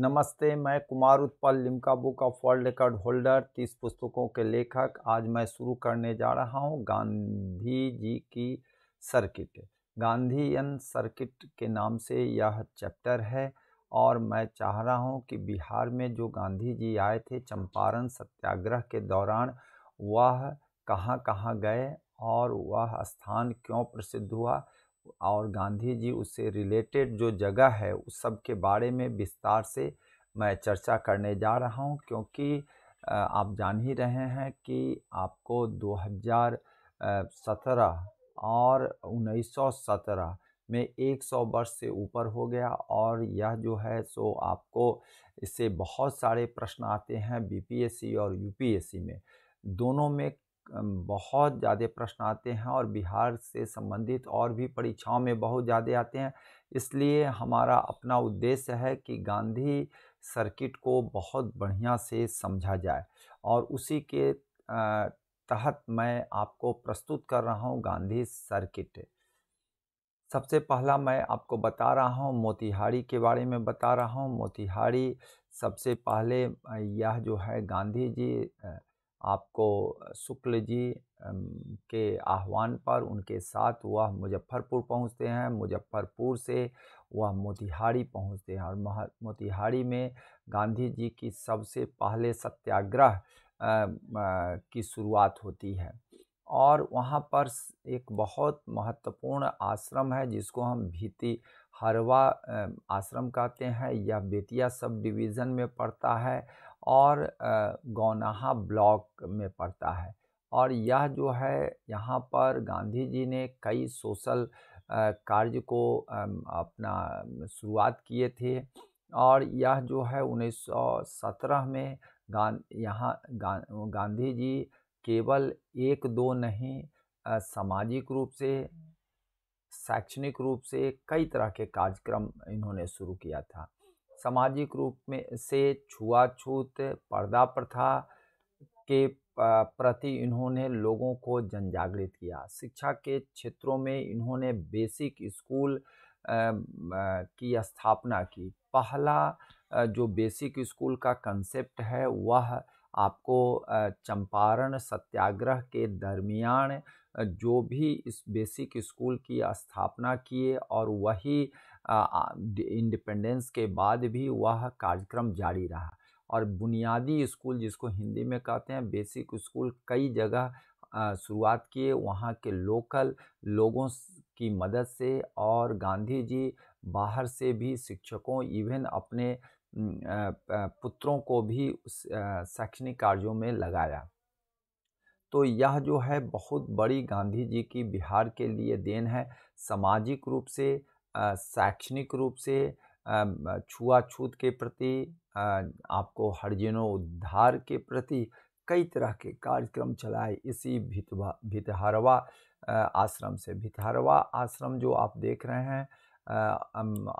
नमस्ते मैं Kumar Utpal Limca book of world record holder तीस पुस्तकों के लेखक आज मैं शुरू करने जा रहा हूँ गांधी जी की सर्किट गांधीयन सर्किट के नाम से यह चैप्टर है और मैं चाह रहा हूँ कि बिहार में जो गांधी जी आए थे चंपारण सत्याग्रह के दौरान वह कहाँ कहाँ गए और वह स्थान क्यों प्रसिद्ध हुआ और गांधी जी उससे रिलेटेड जो जगह है उस सब के बारे में विस्तार से मैं चर्चा करने जा रहा हूं क्योंकि आप जान ही रहे हैं कि आपको 2017 और 1917 में 100 वर्ष से ऊपर हो गया और यह जो है सो आपको इससे बहुत सारे प्रश्न आते हैं बीपीएससी और यूपीएससी में दोनों में बहुत ज़्यादा प्रश्न आते हैं और बिहार से संबंधित और भी परीक्षाओं में बहुत ज़्यादा आते हैं इसलिए हमारा अपना उद्देश्य है कि गांधी सर्किट को बहुत बढ़िया से समझा जाए और उसी के तहत मैं आपको प्रस्तुत कर रहा हूँ गांधी सर्किट सबसे पहला मैं आपको बता रहा हूँ मोतिहारी के बारे में बता रहा हूँ मोतिहारी सबसे पहले यह जो है गांधी जी आपको शुक्ल जी के आह्वान पर उनके साथ वह मुजफ्फरपुर पहुंचते हैं मुजफ्फरपुर से वह मोतिहारी पहुंचते हैं और मोतिहारी में गांधी जी की सबसे पहले सत्याग्रह की शुरुआत होती है और वहाँ पर एक बहुत महत्वपूर्ण आश्रम है जिसको हम भीति हरवा आश्रम कहते हैं यह बेतिया सब डिवीज़न में पड़ता है और गौनाहा ब्लॉक में पड़ता है और यह जो है यहाँ पर गांधी जी ने कई सोशल कार्य को अपना शुरुआत किए थे और यह जो है 1917 में गां यहाँ गां गांधी जी केवल एक दो नहीं सामाजिक रूप से शैक्षणिक रूप से कई तरह के कार्यक्रम इन्होंने शुरू किया था सामाजिक रूप में से छुआछूत पर्दा प्रथा के प्रति इन्होंने लोगों को जनजागृत किया शिक्षा के क्षेत्रों में इन्होंने बेसिक स्कूल की स्थापना की पहला जो बेसिक स्कूल का कंसेप्ट है वह आपको चंपारण सत्याग्रह के दरमियान जो भी इस बेसिक स्कूल की स्थापना किए और वही इंडिपेंडेंस के बाद भी वह कार्यक्रम जारी रहा और बुनियादी स्कूल जिसको हिंदी में कहते हैं बेसिक स्कूल कई जगह शुरुआत किए वहाँ के लोकल लोगों की मदद से और गांधी जी बाहर से भी शिक्षकों इवन अपने पुत्रों को भी शैक्षणिक कार्यों में लगाया तो यह जो है बहुत बड़ी गांधी जी की बिहार के लिए देन है सामाजिक रूप से शैक्षणिक रूप से छुआछूत के प्रति आपको उद्धार के प्रति कई तरह के कार्यक्रम चलाए इसी भित भितहरवा आश्रम से भितहरवा आश्रम जो आप देख रहे हैं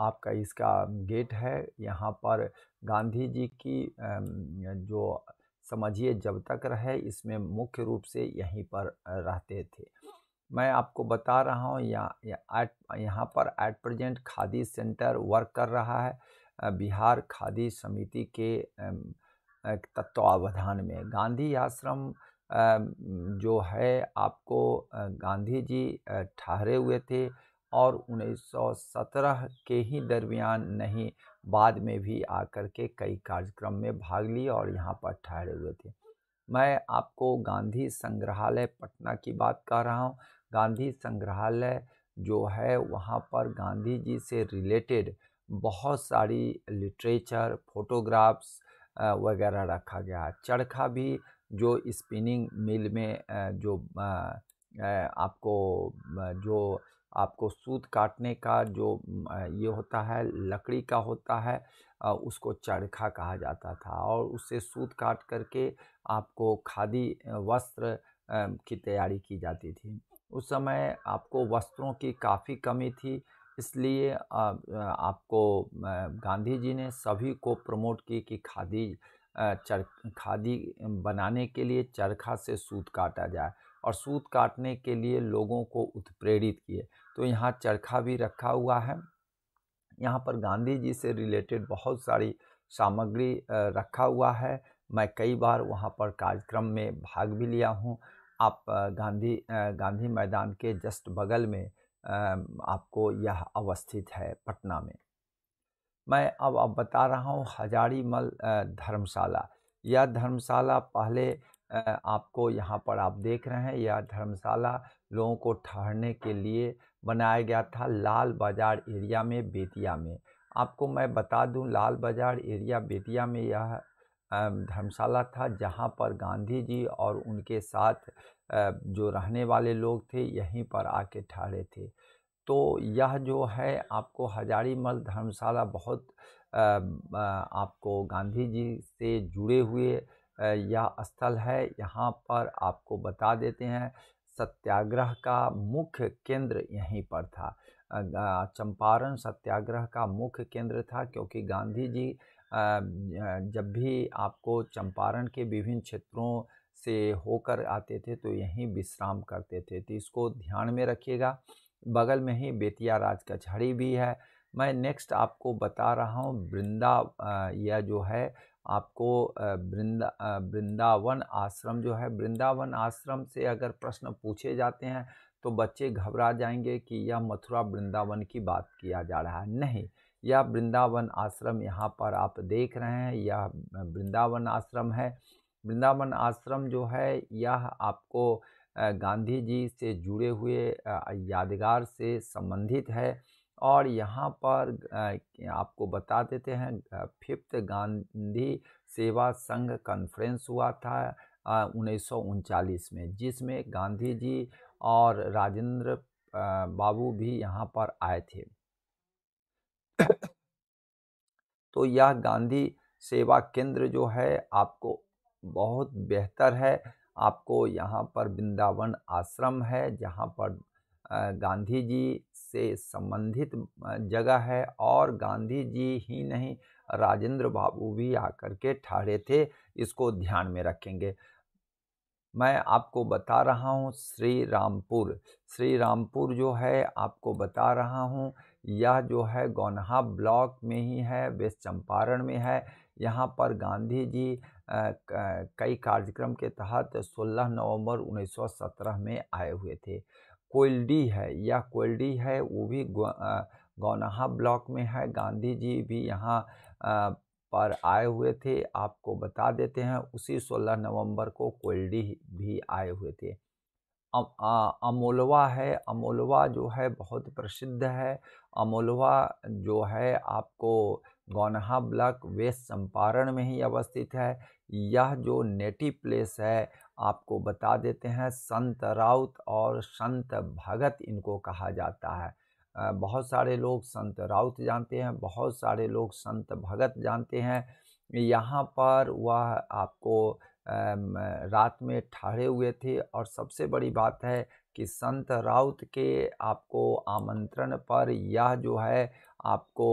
आपका इसका गेट है यहाँ पर गांधी जी की जो समझिए जब तक रहे इसमें मुख्य रूप से यहीं पर रहते थे मैं आपको बता रहा हूँ यहाँ यहाँ पर at present khadi centre work कर रहा है बिहार खादी समिति के तत्वावधान में गांधी आश्रम जो है आपको गांधी जी ठहरे हुए थे और 1917 के ही दरमियान नहीं बाद में भी आकर के कई कार्यक्रम में भाग लिए और यहाँ पर ठहरे हुए थे मैं आपको गांधी संग्रहालय पटना की बात कर रहा हूँ गांधी संग्रहालय जो है वहाँ पर गांधी जी से रिलेटेड बहुत सारी लिटरेचर फोटोग्राफ्स वगैरह रखा गया है चरखा भी जो स्पिनिंग मिल में जो आपको जो आपको सूत काटने का जो ये होता है लकड़ी का होता है उसको चरखा कहा जाता था और उससे सूत काट करके आपको खादी वस्त्र की तैयारी की जाती थी उस समय आपको वस्त्रों की काफ़ी कमी थी इसलिए आपको गांधी जी ने सभी को प्रमोट की कि खादी चर खादी बनाने के लिए चरखा से सूत काटा जाए और सूत काटने के लिए लोगों को उत्प्रेरित किए तो यहाँ चरखा भी रखा हुआ है यहाँ पर गांधी जी से रिलेटेड बहुत सारी सामग्री रखा हुआ है मैं कई बार वहाँ पर कार्यक्रम में भाग भी लिया हूँ आप गांधी गांधी मैदान के जस्ट बगल में आपको यह अवस्थित है पटना में मैं अब अब बता रहा हूँ हजारीमल धर्मशाला यह धर्मशाला पहले आपको यहाँ पर आप देख रहे हैं यह धर्मशाला लोगों को ठहरने के लिए बनाया गया था लाल बाजार एरिया में बेतिया में आपको मैं बता दूं लाल बाजार एरिया बेतिया में यह धर्मशाला था जहाँ पर गांधी जी और उनके साथ जो रहने वाले लोग थे यहीं पर आके ठहरे थे तो यह जो है आपको हजारीमल धर्मशाला बहुत आपको गांधी जी से जुड़े हुए यह स्थल है यहाँ पर आपको बता देते हैं सत्याग्रह का मुख्य केंद्र यहीं पर था चंपारण सत्याग्रह का मुख्य केंद्र था क्योंकि गांधी जी जब भी आपको चंपारण के विभिन्न क्षेत्रों से होकर आते थे तो यहीं विश्राम करते थे तो इसको ध्यान में रखिएगा बगल में ही बेतिया राज झड़ी भी है मैं नेक्स्ट आपको बता रहा हूँ वृंदा यह जो है आपको वृंदा वृंदावन आश्रम जो है वृंदावन आश्रम से अगर प्रश्न पूछे जाते हैं तो बच्चे घबरा जाएंगे कि यह मथुरा वृंदावन की बात किया जा रहा है नहीं यह वृंदावन आश्रम यहाँ पर आप देख रहे हैं यह वृंदावन आश्रम है वृंदावन आश्रम जो है यह आपको गांधी जी से जुड़े हुए यादगार से संबंधित है और यहाँ पर आपको बता देते हैं फिफ्थ गांधी सेवा संघ कॉन्फ्रेंस हुआ था उन्नीस में जिसमें गांधी जी और राजेंद्र बाबू भी यहाँ पर आए थे तो यह गांधी सेवा केंद्र जो है आपको बहुत बेहतर है आपको यहाँ पर वृंदावन आश्रम है जहाँ पर गांधी जी से संबंधित जगह है और गांधी जी ही नहीं राजेंद्र बाबू भी आकर के ठहरे थे इसको ध्यान में रखेंगे मैं आपको बता रहा हूँ श्री रामपुर श्री रामपुर जो है आपको बता रहा हूँ यह जो है गौनहा ब्लॉक में ही है वेस्ट चंपारण में है यहाँ पर गांधी जी कई कार्यक्रम के तहत 16 नवंबर 1917 में आए हुए थे कोयलडी है यह कोयलडी है वो भी गौनाहा ब्लॉक में है गांधी जी भी यहाँ पर आए हुए थे आपको बता देते हैं उसी 16 नवंबर को कोयलडी भी आए हुए थे अमोलवा है अमोलवा जो है बहुत प्रसिद्ध है अमोलवा जो है आपको गौनाहा ब्लॉक वेस्ट चंपारण में ही अवस्थित है यह जो नेटिव प्लेस है आपको बता देते हैं संत राउत और संत भगत इनको कहा जाता है बहुत सारे लोग संत राउत जानते हैं बहुत सारे लोग संत भगत जानते हैं यहाँ पर वह आपको रात में ठहरे हुए थे और सबसे बड़ी बात है कि संत राउत के आपको आमंत्रण पर यह जो है आपको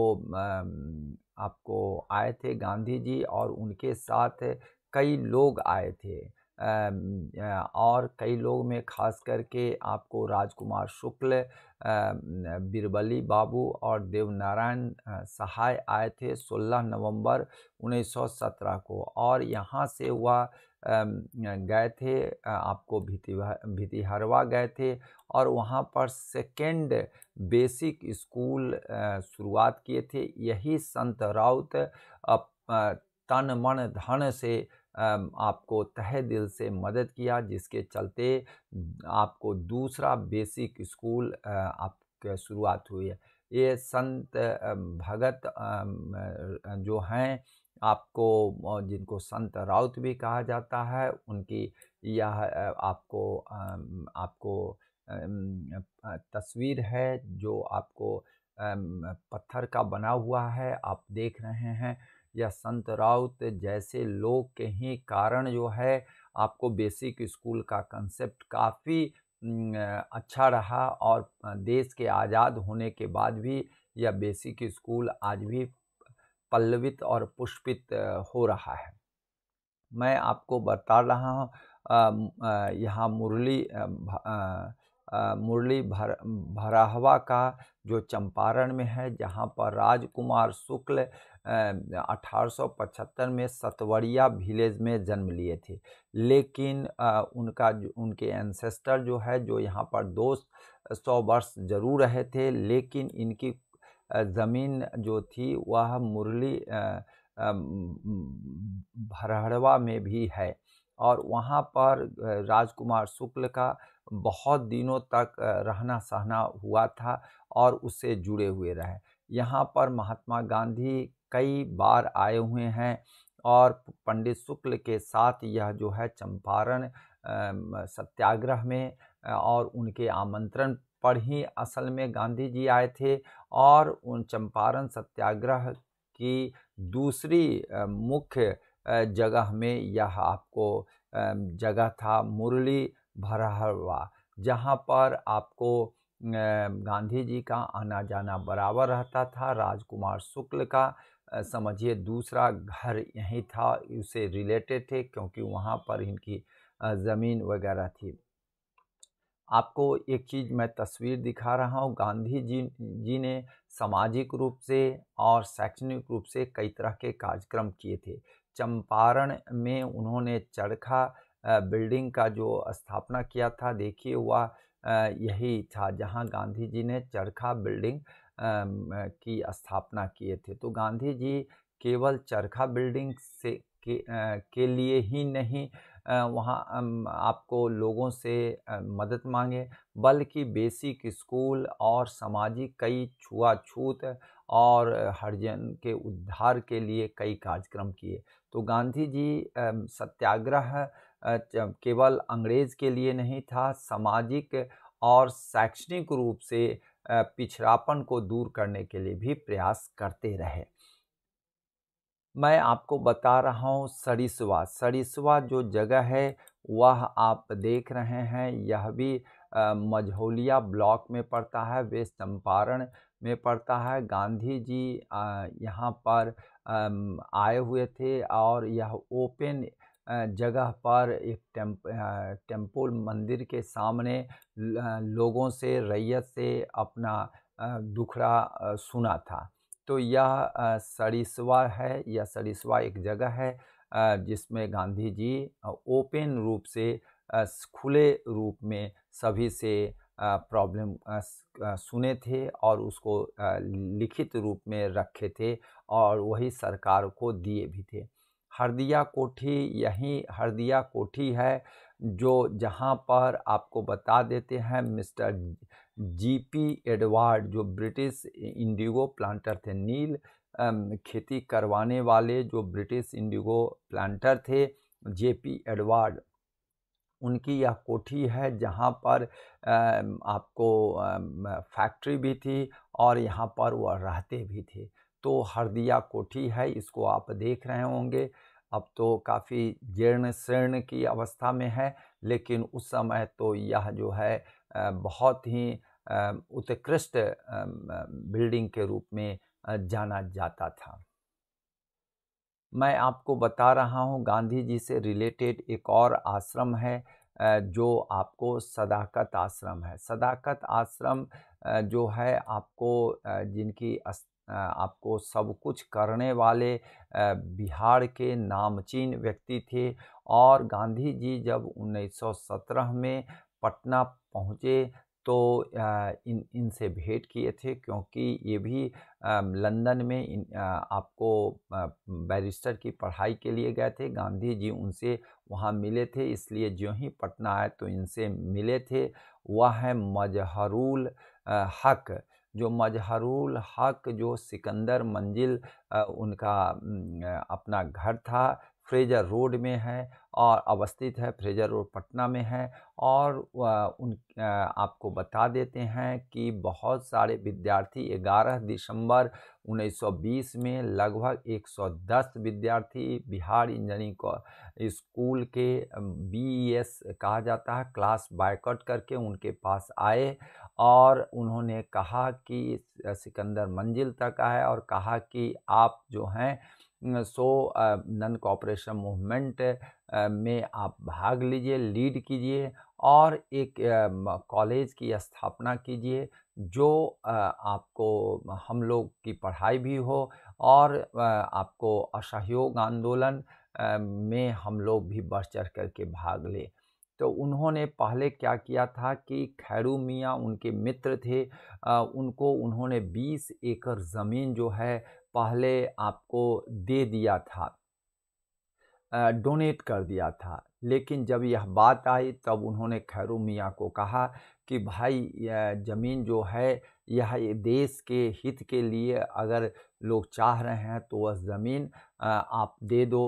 आपको आए थे गांधी जी और उनके साथ कई लोग आए थे और कई लोग में खास करके आपको राजकुमार शुक्ल बिरबली बाबू और देवनारायण सहाय आए थे 16 नवंबर 1917 को और यहाँ से वह गए थे आपको भितिहरवा गए थे और वहाँ पर सेकेंड बेसिक स्कूल शुरुआत किए थे यही संत राउत तन मन धन से आपको तह दिल से मदद किया जिसके चलते आपको दूसरा बेसिक स्कूल आपके शुरुआत हुई है ये संत भगत जो हैं आपको जिनको संत राउत भी कहा जाता है उनकी यह आपको आपको तस्वीर है जो आपको पत्थर का बना हुआ है आप देख रहे हैं या संत राउत जैसे लोग के ही कारण जो है आपको बेसिक स्कूल का कंसेप्ट काफ़ी अच्छा रहा और देश के आज़ाद होने के बाद भी यह बेसिक स्कूल आज भी पल्लवित और पुष्पित हो रहा है मैं आपको बता रहा हूँ यहाँ मुरली मुरली भर भराहवा का जो चंपारण में है जहाँ पर राजकुमार शुक्ल अठारह में सतवरिया विलेज में जन्म लिए थे लेकिन उनका उनके एंसेस्टर जो है जो यहाँ पर दो सौ वर्ष जरूर रहे थे लेकिन इनकी ज़मीन जो थी वह मुरली भरहड़वा में भी है और वहाँ पर राजकुमार शुक्ल का बहुत दिनों तक रहना सहना हुआ था और उससे जुड़े हुए रहे यहाँ पर महात्मा गांधी कई बार आए हुए हैं और पंडित शुक्ल के साथ यह जो है चंपारण सत्याग्रह में और उनके आमंत्रण पर ही असल में गांधी जी आए थे और उन चंपारण सत्याग्रह की दूसरी मुख्य जगह में यह आपको जगह था मुरली भरहरवा जहाँ पर आपको गांधी जी का आना जाना बराबर रहता था राजकुमार शुक्ल का समझिए दूसरा घर यहीं था उसे रिलेटेड थे क्योंकि वहाँ पर इनकी ज़मीन वगैरह थी आपको एक चीज़ मैं तस्वीर दिखा रहा हूँ गांधी जी जी ने सामाजिक रूप से और शैक्षणिक रूप से कई तरह के कार्यक्रम किए थे चंपारण में उन्होंने चरखा बिल्डिंग का जो स्थापना किया था देखिए वह यही था जहां गांधी जी ने चरखा बिल्डिंग की स्थापना किए थे तो गांधी जी केवल चरखा बिल्डिंग से के, के लिए ही नहीं वहाँ आपको लोगों से मदद मांगे बल्कि बेसिक स्कूल और सामाजिक कई छुआछूत और हरिजन के उद्धार के लिए कई कार्यक्रम किए तो गांधी जी सत्याग्रह केवल अंग्रेज़ के लिए नहीं था सामाजिक और शैक्षणिक रूप से पिछड़ापन को दूर करने के लिए भी प्रयास करते रहे मैं आपको बता रहा हूँ सरिसवा सरिसवा जो जगह है वह आप देख रहे हैं यह भी मझौलिया ब्लॉक में पड़ता है वेस्ट चंपारण में पड़ता है गांधी जी यहाँ पर आए हुए थे और यह ओपन जगह पर एक टेम्प टेम्पल मंदिर के सामने लोगों से रैयत से अपना दुखड़ा सुना था तो यह सरिसवा है यह सरिसवा एक जगह है जिसमें गांधी जी ओपन रूप से खुले रूप में सभी से प्रॉब्लम सुने थे और उसको लिखित रूप में रखे थे और वही सरकार को दिए भी थे हरदिया कोठी यही हरदिया कोठी है जो जहां पर आपको बता देते हैं मिस्टर जीपी एडवर्ड जो ब्रिटिश इंडिगो प्लांटर थे नील खेती करवाने वाले जो ब्रिटिश इंडिगो प्लांटर थे जेपी एडवर्ड उनकी यह कोठी है जहाँ पर आपको फैक्ट्री भी थी और यहाँ पर वह रहते भी थे तो हरदिया कोठी है इसको आप देख रहे होंगे अब तो काफ़ी जीर्ण शीर्ण की अवस्था में है लेकिन उस समय तो यह जो है बहुत ही उत्कृष्ट बिल्डिंग के रूप में जाना जाता था मैं आपको बता रहा हूँ गांधी जी से रिलेटेड एक और आश्रम है जो आपको सदाकत आश्रम है सदाकत आश्रम जो है आपको जिनकी आपको सब कुछ करने वाले बिहार के नामचीन व्यक्ति थे और गांधी जी जब 1917 में पटना पहुँचे तो इन इनसे भेंट किए थे क्योंकि ये भी लंदन में इन आपको बैरिस्टर की पढ़ाई के लिए गए थे गांधी जी उनसे वहाँ मिले थे इसलिए जो ही पटना आए तो इनसे मिले थे वह है मजहरुल हक जो मजहरुल हक जो सिकंदर मंजिल उनका अपना घर था फ्रेजर रोड में है और अवस्थित है फ्रेजर रोड पटना में है और उन आपको बता देते हैं कि बहुत सारे विद्यार्थी 11 दिसंबर 1920 में लगभग 110 विद्यार्थी बिहार इंजीनियरिंग स्कूल के एस कहा जाता है क्लास बायकट करके उनके पास आए और उन्होंने कहा कि सिकंदर मंजिल तक आए और कहा कि आप जो हैं सो नन कॉपरेशन मूवमेंट में आप भाग लीजिए लीड कीजिए और एक कॉलेज की स्थापना कीजिए जो आपको हम लोग की पढ़ाई भी हो और आपको असहयोग आंदोलन में हम लोग भी बढ़ चढ़ करके भाग लें तो उन्होंने पहले क्या किया था कि खैरू मियाँ उनके मित्र थे उनको उन्होंने 20 एकड़ ज़मीन जो है पहले आपको दे दिया था डोनेट कर दिया था लेकिन जब यह बात आई तब उन्होंने खैरू मियाँ को कहा कि भाई यह ज़मीन जो है यह देश के हित के लिए अगर लोग चाह रहे हैं तो वह ज़मीन आप दे दो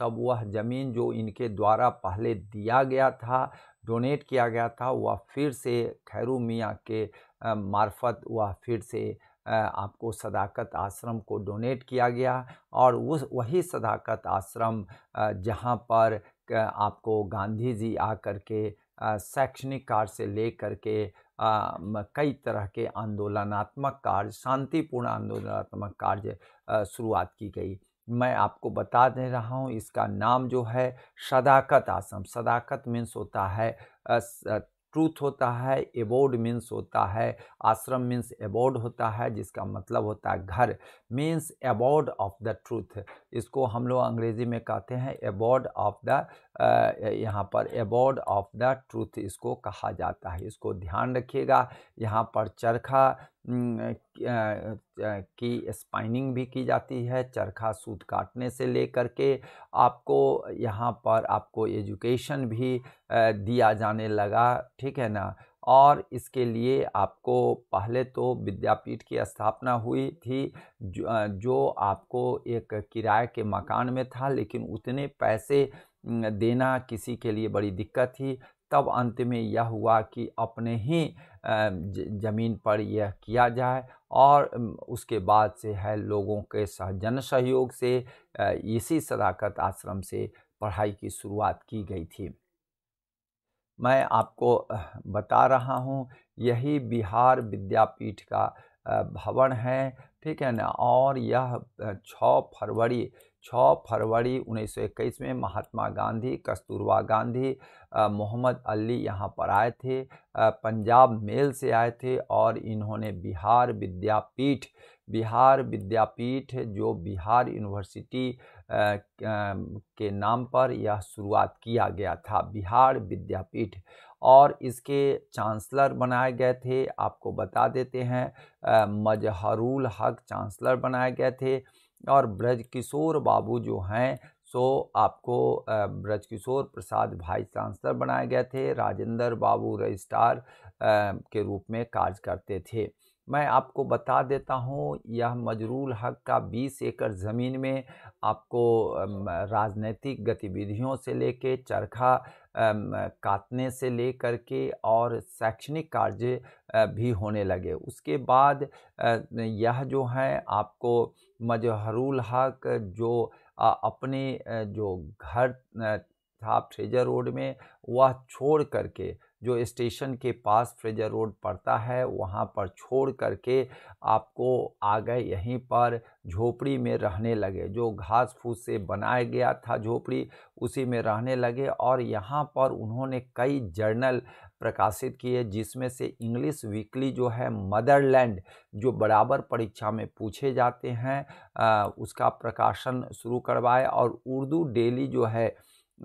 तब वह ज़मीन जो इनके द्वारा पहले दिया गया था डोनेट किया गया था वह फिर से खैरू मियाँ के मार्फत वह फिर से आपको सदाकत आश्रम को डोनेट किया गया और उस वही सदाकत आश्रम जहाँ पर आपको गांधी जी आकर के शैक्षणिक कार्य से कर के कई तरह के आंदोलनात्मक कार्य शांतिपूर्ण आंदोलनात्मक कार्य शुरुआत की गई मैं आपको बता दे रहा हूँ इसका नाम जो है सदाकत आश्रम सदाकत मीन्स होता है ट्रूथ होता है एबोर्ड मीन्स होता है आश्रम मीन्स एबोर्ड होता है जिसका मतलब होता है घर means abode of the truth इसको हम लोग अंग्रेज़ी में कहते हैं एबोर्ड ऑफ द यहाँ पर अवॉर्ड ऑफ द ट्रूथ इसको कहा जाता है इसको ध्यान रखिएगा यहाँ पर चरखा की स्पाइनिंग भी की जाती है चरखा सूत काटने से लेकर के आपको यहाँ पर आपको एजुकेशन भी दिया जाने लगा ठीक है ना और इसके लिए आपको पहले तो विद्यापीठ की स्थापना हुई थी जो, जो आपको एक किराए के मकान में था लेकिन उतने पैसे देना किसी के लिए बड़ी दिक्कत थी तब अंत में यह हुआ कि अपने ही ज़मीन पर यह किया जाए और उसके बाद से है लोगों के जन सहयोग से इसी सदाकत आश्रम से पढ़ाई की शुरुआत की गई थी मैं आपको बता रहा हूँ यही बिहार विद्यापीठ का भवन है ठीक है ना और यह 6 फरवरी 6 फरवरी 1921 में महात्मा गांधी कस्तूरबा गांधी मोहम्मद अली यहाँ पर आए थे पंजाब मेल से आए थे और इन्होंने बिहार विद्यापीठ बिहार विद्यापीठ जो बिहार यूनिवर्सिटी के नाम पर यह शुरुआत किया गया था बिहार विद्यापीठ और इसके चांसलर बनाए गए थे आपको बता देते हैं मजहरुल हक चांसलर बनाए गए थे और ब्रजकिशोर बाबू जो हैं सो आपको ब्रजकिशोर प्रसाद वाइस चांसलर बनाए गए थे राजेंद्र बाबू रजिस्ट्रार के रूप में कार्य करते थे मैं आपको बता देता हूँ यह मजरूल हक का 20 एकड़ ज़मीन में आपको राजनीतिक गतिविधियों से लेके चरखा काटने से ले कर के और शैक्षणिक कार्य भी होने लगे उसके बाद यह जो है आपको मजहरुल हक जो अपने जो घर था फ्रेजर रोड में वह छोड़ करके जो स्टेशन के पास फ्रेजर रोड पड़ता है वहाँ पर छोड़ करके आपको आ गए यहीं पर झोपड़ी में रहने लगे जो घास फूस से बनाया गया था झोपड़ी उसी में रहने लगे और यहाँ पर उन्होंने कई जर्नल प्रकाशित किए जिसमें से इंग्लिश वीकली जो है मदरलैंड जो बराबर परीक्षा में पूछे जाते हैं आ, उसका प्रकाशन शुरू करवाए और उर्दू डेली जो है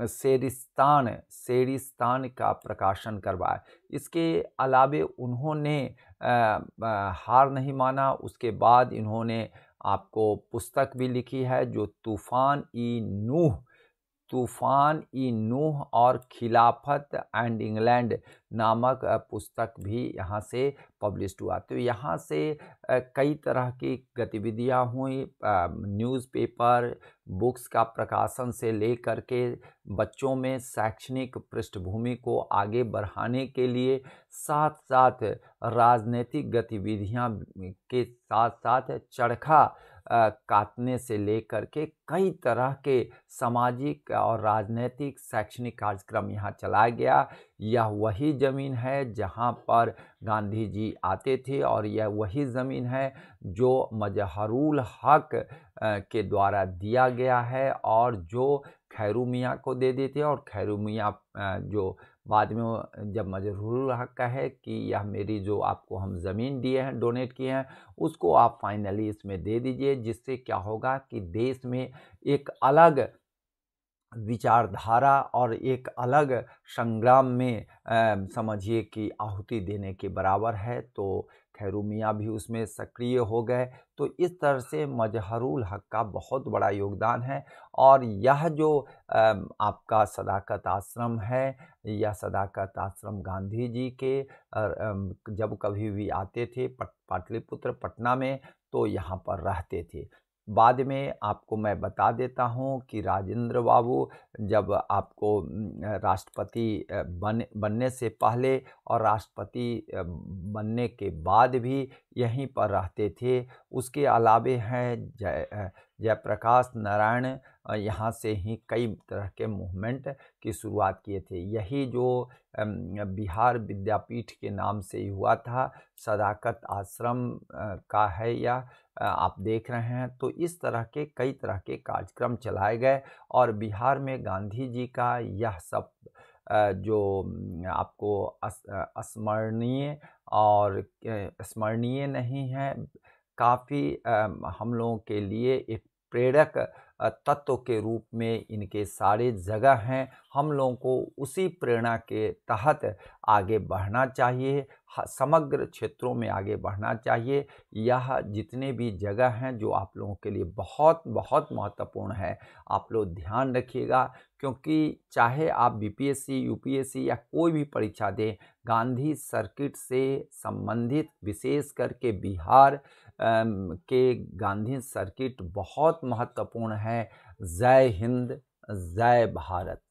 शेरिस्तान शेरिस्तान का प्रकाशन करवाए इसके अलावे उन्होंने हार नहीं माना उसके बाद इन्होंने आपको पुस्तक भी लिखी है जो तूफ़ान ई नूह तूफ़ान ई नूह और खिलाफत एंड इंग्लैंड नामक पुस्तक भी यहाँ से पब्लिश हुआ तो यहाँ से कई तरह की गतिविधियाँ हुई न्यूज़पेपर बुक्स का प्रकाशन से लेकर के बच्चों में शैक्षणिक पृष्ठभूमि को आगे बढ़ाने के लिए साथ साथ राजनीतिक गतिविधियाँ के साथ साथ चरखा काटने से लेकर के कई तरह के सामाजिक और राजनीतिक शैक्षणिक कार्यक्रम यहाँ चलाया गया यह वही ज़मीन है जहाँ पर गांधी जी आते थे और यह वही ज़मीन है जो मजहरुल हक के द्वारा दिया गया है और जो खैरू मियाँ को दे देते और खैरू मियाँ जो बाद में जब मजरूर हक का है कि यह मेरी जो आपको हम ज़मीन दिए हैं डोनेट किए हैं उसको आप फाइनली इसमें दे दीजिए जिससे क्या होगा कि देश में एक अलग विचारधारा और एक अलग संग्राम में समझिए कि आहुति देने के बराबर है तो खैरुमिया भी उसमें सक्रिय हो गए तो इस तरह से मजहरुल हक का बहुत बड़ा योगदान है और यह जो आपका सदाकत आश्रम है यह सदाकत आश्रम गांधी जी के जब कभी भी आते थे पाटलिपुत्र पटना में तो यहाँ पर रहते थे बाद में आपको मैं बता देता हूँ कि राजेंद्र बाबू जब आपको राष्ट्रपति बन बनने से पहले और राष्ट्रपति बनने के बाद भी यहीं पर रहते थे उसके अलावे हैं जय जयप्रकाश नारायण यहाँ से ही कई तरह के मूवमेंट की शुरुआत किए थे यही जो बिहार विद्यापीठ के नाम से ही हुआ था सदाकत आश्रम का है या आप देख रहे हैं तो इस तरह के कई तरह के कार्यक्रम चलाए गए और बिहार में गांधी जी का यह सब जो आपको स्मरणीय और स्मरणीय नहीं है काफ़ी हम लोगों के लिए एक प्रेरक तत्व के रूप में इनके सारे जगह हैं हम लोगों को उसी प्रेरणा के तहत आगे बढ़ना चाहिए समग्र क्षेत्रों में आगे बढ़ना चाहिए यह जितने भी जगह हैं जो आप लोगों के लिए बहुत बहुत महत्वपूर्ण है आप लोग ध्यान रखिएगा क्योंकि चाहे आप बीपीएससी यूपीएससी या कोई भी परीक्षा दें गांधी सर्किट से संबंधित विशेष करके बिहार के गांधी सर्किट बहुत महत्वपूर्ण है जय हिंद जय भारत